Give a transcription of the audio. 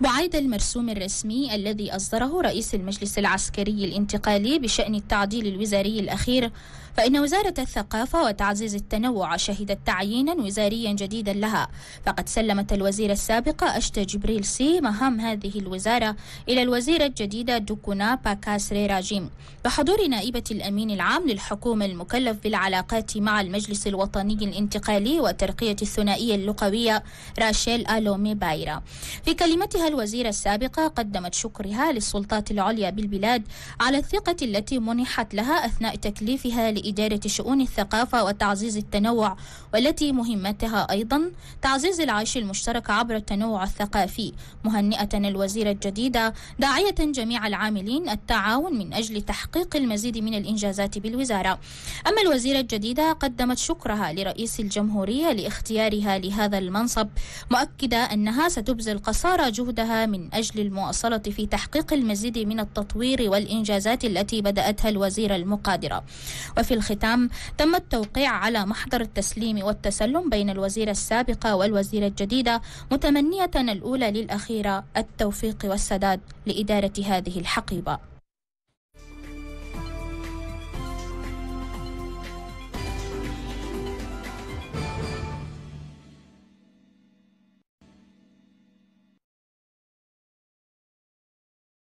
بعيد المرسوم الرسمي الذي أصدره رئيس المجلس العسكري الانتقالي بشأن التعديل الوزاري الأخير فإن وزارة الثقافة وتعزيز التنوع شهدت تعيينا وزاريا جديدا لها فقد سلمت الوزيرة السابقة أشتا جبريل سي مهام هذه الوزارة إلى الوزيرة الجديدة دوكونا باكاسري راجيم بحضور نائبة الأمين العام للحكومة المكلف بالعلاقات مع المجلس الوطني الانتقالي وترقية الثنائية اللغوية راشيل ألومي بايرا في كلمتها الوزيرة السابقة قدمت شكرها للسلطات العليا بالبلاد على الثقة التي منحت لها أثناء تكليفها لإدارة شؤون الثقافة وتعزيز التنوع والتي مهمتها أيضا تعزيز العيش المشترك عبر التنوع الثقافي مهنئة الوزيرة الجديدة داعية جميع العاملين التعاون من أجل تحقيق المزيد من الإنجازات بالوزارة أما الوزيرة الجديدة قدمت شكرها لرئيس الجمهورية لاختيارها لهذا المنصب مؤكدة أنها ستبذل قصارى جهد جهودها من أجل المواصلة في تحقيق المزيد من التطوير والإنجازات التي بدأتها الوزيرة المقادرة وفي الختام تم التوقيع على محضر التسليم والتسلم بين الوزيرة السابقة والوزيرة الجديدة متمنية الأولى للأخيرة التوفيق والسداد لإدارة هذه الحقيبة